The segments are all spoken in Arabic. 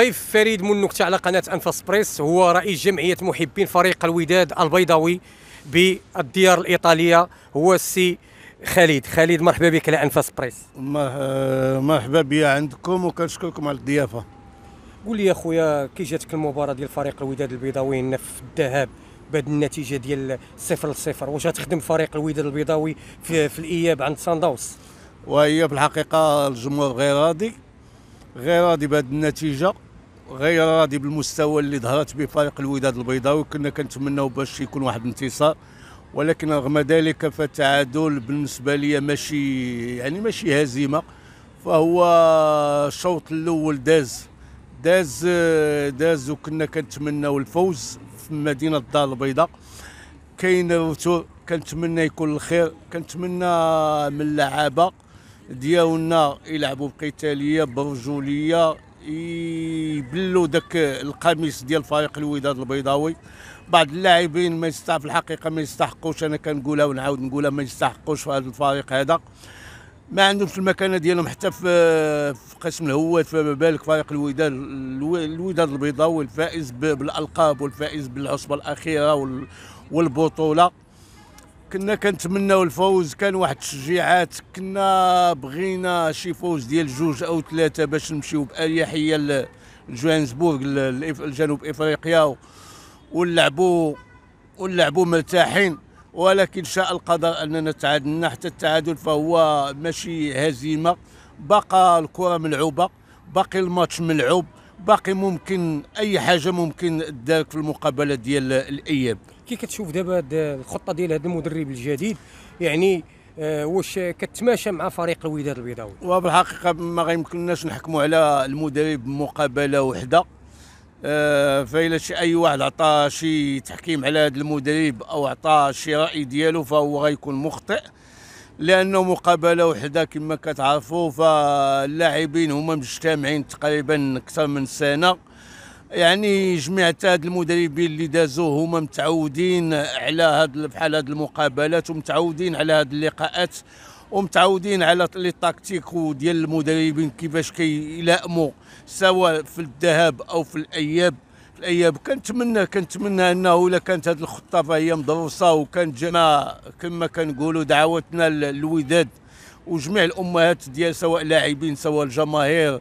ضيف فريد منكت على قناه انفاس بريس هو رئيس جمعيه محبين فريق الوداد البيضاوي بالديار الايطاليه هو السي خالد خالد مرحبا بك على انفاس بريس آه، مرحبا بيا عندكم وكنشكركم على الضيافه قول لي اخويا كي جاتك المباراه ديال فريق الوداد البيضاوي في الذهاب بهذه النتيجه ديال 0 0 واش غتخدم فريق الوداد البيضاوي في, في الاياب عند سان داوس وهي في الحقيقه الجمهور غير راضي غير راضي بهذه النتيجه غير راضي بالمستوى اللي ظهرت به فريق الوداد البيضاوي كنا كنتمناو باش يكون واحد الانتصار ولكن رغم ذلك فالتعادل بالنسبه لي ماشي يعني ماشي هزيمه فهو الشوط الاول داز داز داز وكنا كنتمناو الفوز في مدينه الدار البيضاء كاين الرتور كنتمنى يكون الخير كنتمنى من اللعابه ديالنا يلعبوا بقتاليه برجوليه يبلوا داك القميص ديال فريق الوداد البيضاوي بعض اللاعبين ما يستحق في الحقيقه ما يستحقوش انا كنقولها ونعاود نقولها ما يستحقوش في هذا الفريق هذا ما عندهمش المكانه ديالهم حتى في في قسم الهوات فما بالك فريق الوداد الوداد البيضاوي الفائز بالالقاب والفائز بالعصبه الاخيره والبطوله كنا كنتمناو الفوز كان واحد التشجيعات كنا بغينا شي فوز ديال جوج او ثلاثه باش نمشيو باريحيه لجوهانسبورغ لجنوب افريقيا ونلعبوا ونلعبوا مرتاحين ولكن شاء القدر اننا تعادلنا حتى التعادل فهو ماشي هزيمه بقى الكره ملعوبه باقي الماتش ملعوب باقي ممكن اي حاجه ممكن دارك في المقابله ديال الاياب كي كتشوف دابا هاد الخطه ديال هذا المدرب الجديد يعني آه واش كتماشى مع فريق الوداد البيضاوي وبالحقيقه ما غيمكنناش نحكموا على المدرب بمقابله وحده آه فإلا شي اي واحد عطى شي تحكيم على هذا المدرب او عطى شي راي ديالو فهو غيكون مخطئ لانه مقابله وحده كما كتعرفوا فاللاعبين هما مجتمعين تقريبا اكثر من سنه يعني جمعت هاد المدربين اللي دازوا هما متعودين على هاد بحال هاد المقابلات ومتعودين على هاد اللقاءات ومتعودين على لي تاكتيكو ديال المدربين كيفاش كيلائموا سواء في الذهاب او في الاياب في الاياب كنتمنى كنتمنى انه الا كانت هذه الخطه فهي مدروسه وكانت كما كما كنقولوا دعوتنا للوداد وجميع الامهات ديال سواء لاعبين سواء الجماهير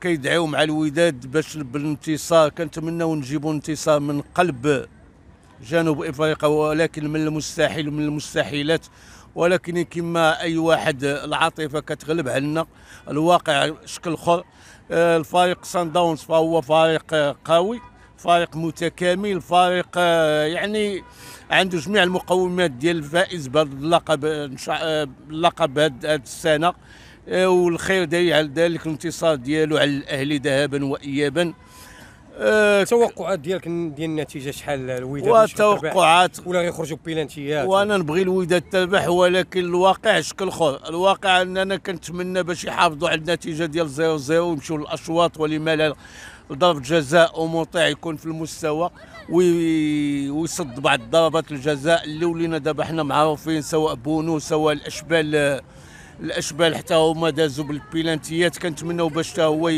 كيدعيو مع الوداد باش بالانتصار كنتمناو نجيبوا انتصار من قلب جنوب افريقيا ولكن من المستحيل من المستحيلات ولكن كما اي واحد العاطفه كتغلب علينا الواقع شكل اخر آه، الفريق سان داونز فهو فريق قوي فريق متكامل فريق آه، يعني عنده جميع المقومات ديال الفائز بهذا اللقب آه، اللقب هذه السنه آه، والخير داي على ذلك الانتصار ديالو على الاهلي ذهابا وايابا آه، التوقعات ديالك ديال النتيجه شحال الوداد والتوقعات ولا غيخرجوا بيلانتيات وانا نبغي الوداد تربح ولكن الواقع شكل اخر الواقع اننا كنتمنى باش يحافظوا على النتيجه ديال 0 0 ويمشوا للاشواط ولما لا ضرب جزاء ومطيع يكون في المستوى ويصد بعض ضربات الجزاء اللي ولينا دابا حنا معروفين سواء بونو سواء الاشبال آه، الاشبال حتى هما دازوا بالبيلانتيات كنتمنوا باش حتى هو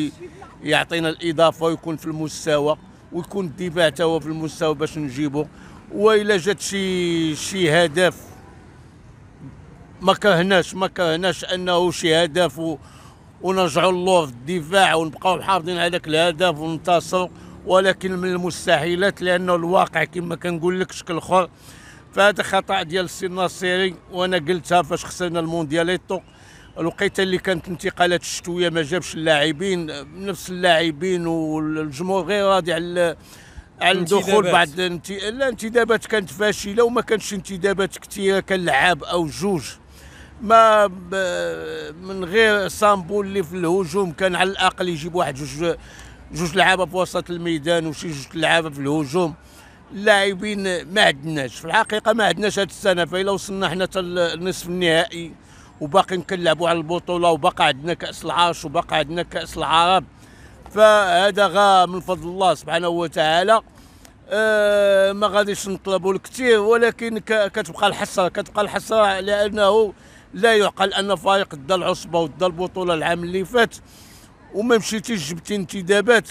يعطينا الاضافه ويكون في المستوى ويكون الدفاع حتى هو في المستوى باش نجيبو والا جات شي شي هدف ما كرهناش ما كرهناش انه شي هدف و... ونرجعوا للور في الدفاع ونبقاو محافظين على ذاك الهدف وننتصروا ولكن من المستحيلات لانه الواقع كما كنقول لك شكل اخر فهذا خطا ديال السي الناصري وانا قلتها فاش خسرنا المونديال الموندياليتو الوقيته اللي كانت انتقالات الشتويه ما جابش اللاعبين نفس اللاعبين والجمهور غير راضي على على الدخول بعد الانتدابات كانت فاشله وما كانش انتدابات كثيره كان لعاب او جوج ما من غير سامبول اللي في الهجوم كان على الاقل يجيب واحد جوج جوج لعابه في وسط الميدان وشي جوج لعابه في الهجوم اللاعبين ما عندناش في الحقيقه ما عندناش هذه السنه فإلا وصلنا حنا حتى النصف النهائي وباقي نكلعبوا على البطوله وباقى عندنا كاس العرش وباقى عندنا كاس العرب فهذا غا من فضل الله سبحانه وتعالى أه ما غاديش نطلبوا الكثير ولكن كتبقى الحسره كتبقى الحسره لانه لا يعقل ان فريق دا العصبه ودا البطوله العام اللي فات وما مشيتيش جبتي انتدابات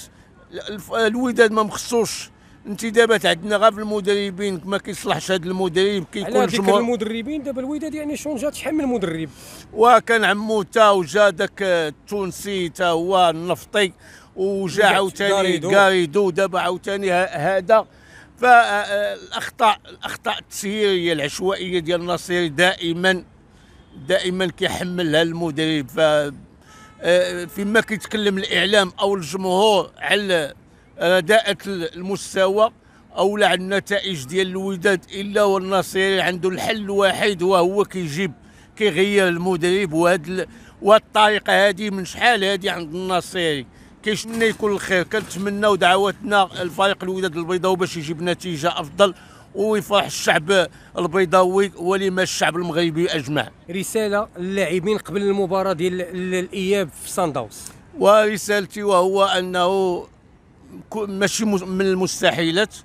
الوداد ما مخصوش انت دابا عندنا غير في المدربين ما كيصلحش هذا المدرب كيكون جمهور المدربين دابا الوداد يعني شونجات شحال من مدرب وكان عمو تا وجا داك آه، التونسي تا هو النفطي وجا عاوتاني كاريدو دابا عاوتاني هذا فالاخطاء آه، آه، الاخطاء التسييريه العشوائيه ديال النصير دائما دائما كيحملها المدرب ف فيما كيتكلم الاعلام او الجمهور على داءة المستوى او على النتائج ديال الوداد الا والنصير عنده الحل الوحيد وهو كيجيب كيغير المدرب وهاد والطريقه هذه من شحال هذه عند النصيري كيشنا كل الخير كنتمناو دعواتنا الفريق الوداد البيضاوي باش يجيب نتيجه افضل ويفرح الشعب البيضاوي ولما الشعب المغربي اجمع رساله للاعبين قبل المباراه ديال الاياب في سان داونز ورسالتي وهو انه ماشي من المستحيلات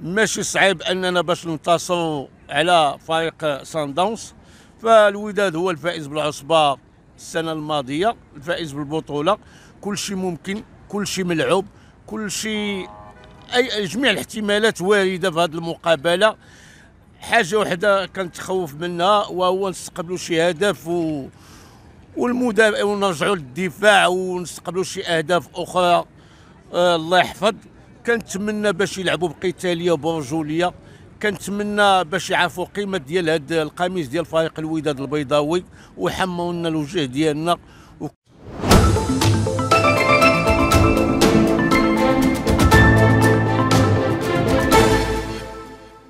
ماشي صعيب اننا باش ننتصروا على فريق سان فالوداد هو الفائز بالعصبه السنه الماضيه الفائز بالبطوله كل شيء ممكن كل شيء ملعوب كل شيء اي جميع الاحتمالات وارده في هذه المقابله حاجه وحده كنتخوف منها وهو نستقبلوا شي هدف و والمدافع ونرجعوا للدفاع ونستقبلوا شي اهداف اخرى آه الله يحفظ كنتمنى باش يلعبوا بقتاليه وبرجوليه كنتمنى باش يعرفوا قيمه ديال هذا القميص ديال فريق الوداد البيضاوي ويحموا لنا الوجه ديالنا